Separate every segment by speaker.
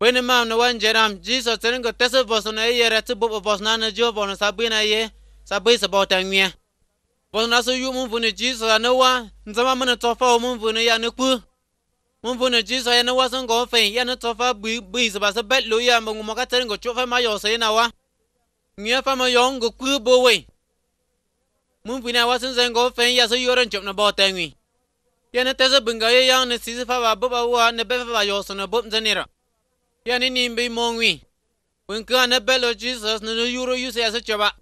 Speaker 1: Weni mam na wan jeram Jesus telling go tese bosona ye retse bobo bosona na jo bona sabina ye sabai sabota ngwe. Bosona so yu mun vune Jesus ana wa nzama mun tofa mun vune ya ne ku. Mun vune Jesus ya ne wa son go fe ya ne tofa bu bu sabas bet lo ya mun mo ka tering go chofa ma yo se na wa. Ngwe fa ma yo go ku bo we. Mun vune wa son zen go fe ya so yoren chop na bota ngwe. Ya ne tese bunga ye ya ne sisi fa ba bobo wa ne be fa ba yo so na bob zanira. ya ni ni bi mo ngwi wen ka na be lo jesus no yuro yuse asa chaba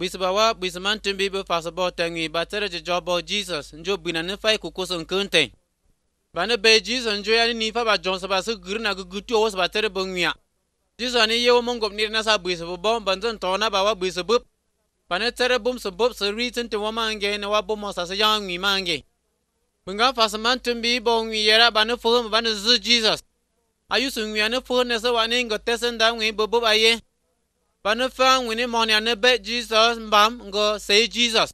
Speaker 1: bisba wa bisman tin bi be fasa bo tangi ba tere je jobo jesus njo bina ne fai ku koso nkunte ba ne be jesus njo ya ni fa ba jonsa ba su gurna gu gutu o ba tere bo ngwiya jesus ni yewo mon gob ni na sa bisba bo ban zan to na ba wa bisba ba ne tere bum su bob su ritin tin wa mange ne wa bo mo sa sa yang ngwi mange bunga fasa man tin bi bo ngwi yera ba ne fo ba ne zu jesus ayusu ŋuia ne ƒo ne se wane ŋgɔ se nda ŋui bobo aye ba ne fa ŋui ne mɔnia ne be jesus mbam go sei jesus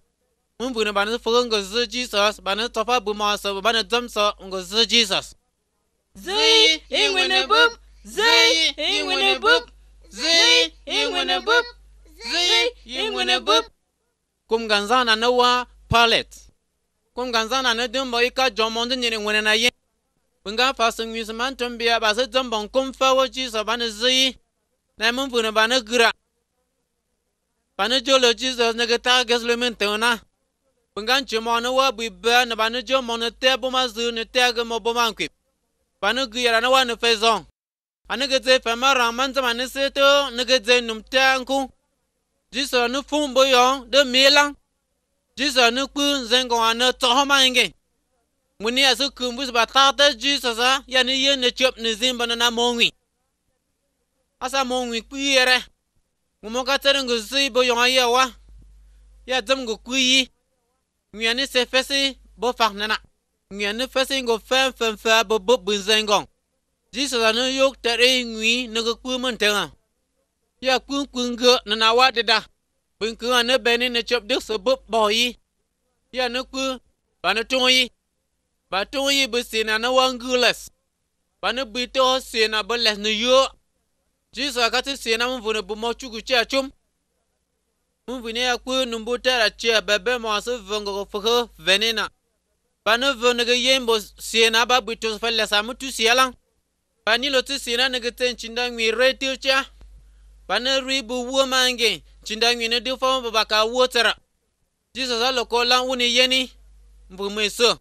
Speaker 1: ŋun bu ne ba ne ƒo go zi jesus ba ne tɔƒa bu mɔ se ba ne dzɔm se ŋgɔ zi jesus zi iŋui ne bub zi iŋui ne bub zi iŋui ne bub zi iŋui ne bub kum ganzana ne wa palet kum ganzana ne dun bo ika jɔmɔ ne nyere ŋwene na ye winga pasa ngwisa man tombia basa zombon kumfa wachi so bana zi na mun funa bana gira bana jolo jesus na gata gaslo min tona winga chimo na wa bi ba na bana jo mon na te bo ma zu na te ga mo bo man kwip bana gira na wa na fezon ana ga ze fa mara man zama na se to na ga ze num tanku jesus nu fumbo yo de milan jesus nu ku zengo ana to ho ma ngi mình muni asu kumbus ba tata jesus a yani ye ne chop ne zimba na mongwi asa mongwi kuyere ngumo ka tsere ngu zi bo yonga ye wa ya zem ngu kuyi nguyani se fesi bo fak nana nguyani fesi ngu fem fem fe bo bo bunzen gong jesus anu yok tere ngwi ne gu kumun tenga ya kun kun gu na na wa de da bun kun anu beni ne chop dik so bo bo yi ya ne ku ba ne tong yi Ba tong yi bu sena na wangulas. Ba ne bu to sena bu les ne yo. Jisa ka ti sena mun vune bu mo chugu cha chum. Mun vune ya ku numbu tara cha bebe mo so vongo ko fuho venena. Ba ne vune ge yembo sena ba bu to fa lesa mu tu sialang. Ba ni lo ti sena ne ge ten chinda ngwi re ti cha. Ba ne ri bu wo mangi chinda ngwi ne di fa mo ba ka wo tara. Jisa za lo ko lan wuni yeni. Mbu me so.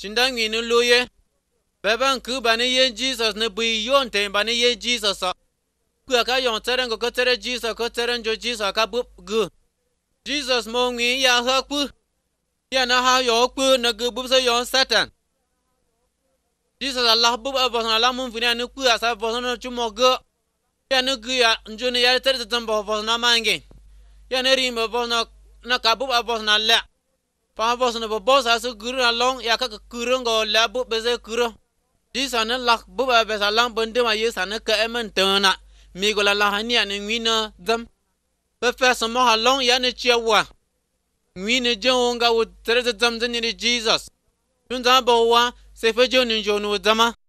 Speaker 1: Chinda ngini luye. Beba nku bani ye Jesus ni bui yon ten bani ye Jesus. Kwa ka yon tere ngo kotere Jesus kotere njo Jesus ka bup gu. Jesus mo ngini ya ha ku. Ya na ha yo ku na gu bup se yon satan. Jesus Allah bup abosan Allah mun fini anu ku asa abosan no chumo gu. Ya nu gu ya njo ni ya tere tetan bo abosan na mangi. Ya ne rimbo abosan na ka bup abosan na lea. pa bos no bos asu guru along ya ka kuru ngo la bu be ze kuru di sana lak bu ba be salang bende ma ye sana ka emen tona mi go la la hani ya ni wina zam be fe so mo along ya ne chewa wina jen wonga wo tere zam zam ni jesus Yun za bo wa se fe jo ni jo no zama